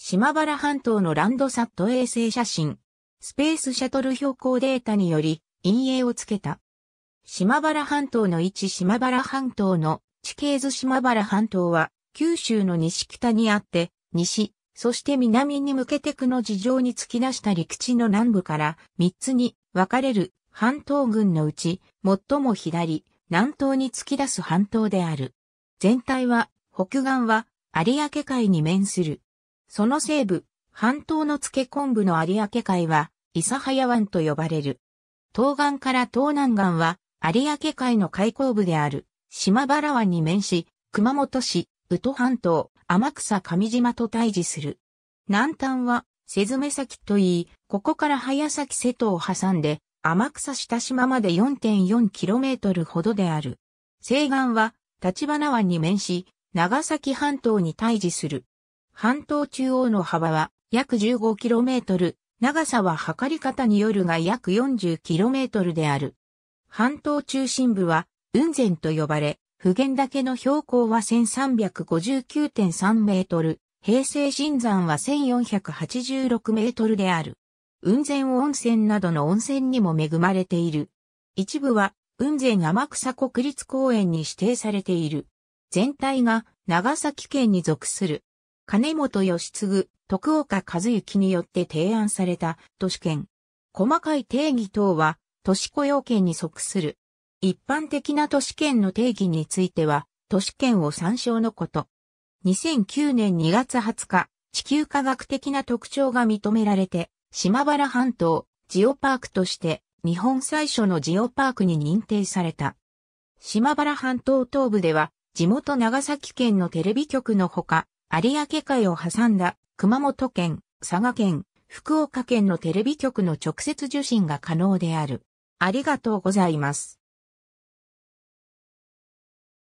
島原半島のランドサット衛星写真、スペースシャトル標高データにより、陰影をつけた。島原半島の位置島原半島の地形図島原半島は、九州の西北にあって、西、そして南に向けて区の事情に突き出した陸地の南部から3つに分かれる半島群のうち、最も左、南東に突き出す半島である。全体は、北岸は有明海に面する。その西部、半島の付け昆布の有明海は、諫早湾と呼ばれる。東岸から東南岸は、有明海の海口部である、島原湾に面し、熊本市、宇都半島、天草上島と対峙する。南端は、瀬詰崎といい、ここから早崎瀬戸を挟んで、天草下島まで 4.4km ほどである。西岸は、立花湾に面し、長崎半島に対峙する。半島中央の幅は約 15km、長さは測り方によるが約 40km である。半島中心部は雲仙と呼ばれ、普賢岳の標高は1359.3メートル、平成新山は1486メートルである。雲仙温泉などの温泉にも恵まれている。一部は雲仙天草国立公園に指定されている。全体が長崎県に属する金本義継、徳岡和幸によって提案された都市圏。細かい定義等は都市雇用圏に即する。一般的な都市圏の定義については、都市圏を参照のこと。2009年2月20日、地球科学的な特徴が認められて、島原半島、ジオパークとして、日本最初のジオパークに認定された。島原半島東部では、地元長崎県のテレビ局のほか、有明海を挟んだ熊本県、佐賀県、福岡県のテレビ局の直接受信が可能である。ありがとうございます。